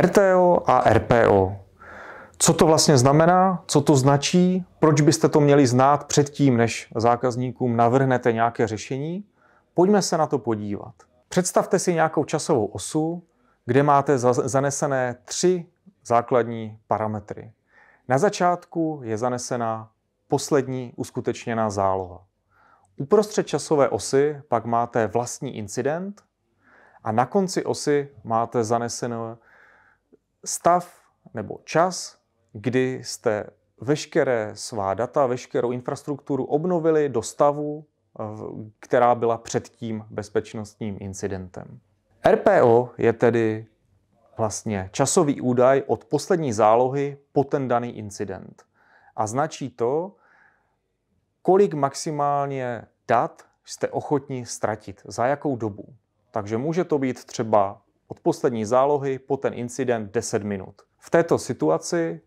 RTO a RPO. Co to vlastně znamená, co to značí, proč byste to měli znát předtím, než zákazníkům navrhnete nějaké řešení? Pojďme se na to podívat. Představte si nějakou časovou osu, kde máte zanesené tři základní parametry. Na začátku je zanesena poslední uskutečněná záloha. Uprostřed časové osy pak máte vlastní incident a na konci osy máte zanesené stav nebo čas, kdy jste veškeré svá data, veškerou infrastrukturu obnovili do stavu, která byla před tím bezpečnostním incidentem. RPO je tedy vlastně časový údaj od poslední zálohy po ten daný incident. A značí to, kolik maximálně dat jste ochotni ztratit, za jakou dobu. Takže může to být třeba od poslední zálohy po ten incident 10 minut. V této situaci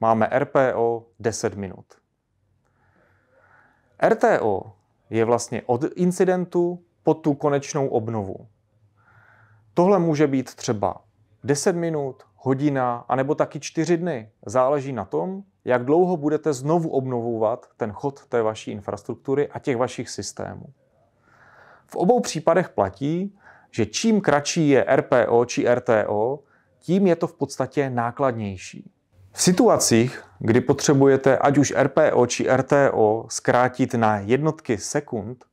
máme RPO 10 minut. RTO je vlastně od incidentu po tu konečnou obnovu. Tohle může být třeba 10 minut, hodina, anebo taky 4 dny. Záleží na tom, jak dlouho budete znovu obnovovat ten chod té vaší infrastruktury a těch vašich systémů. V obou případech platí, že čím kratší je RPO či RTO, tím je to v podstatě nákladnější. V situacích, kdy potřebujete ať už RPO či RTO zkrátit na jednotky sekund,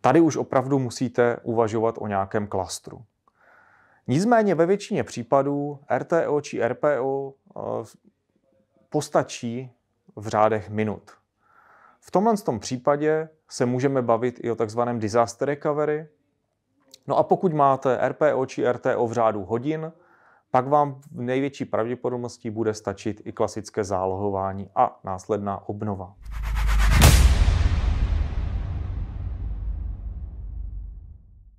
tady už opravdu musíte uvažovat o nějakém klastru. Nicméně ve většině případů RTO či RPO eh, postačí v řádech minut. V tomhle tom případě se můžeme bavit i o takzvaném disaster recovery, No a pokud máte RPO či RTO v řádu hodin, pak vám v největší pravděpodobnosti bude stačit i klasické zálohování a následná obnova.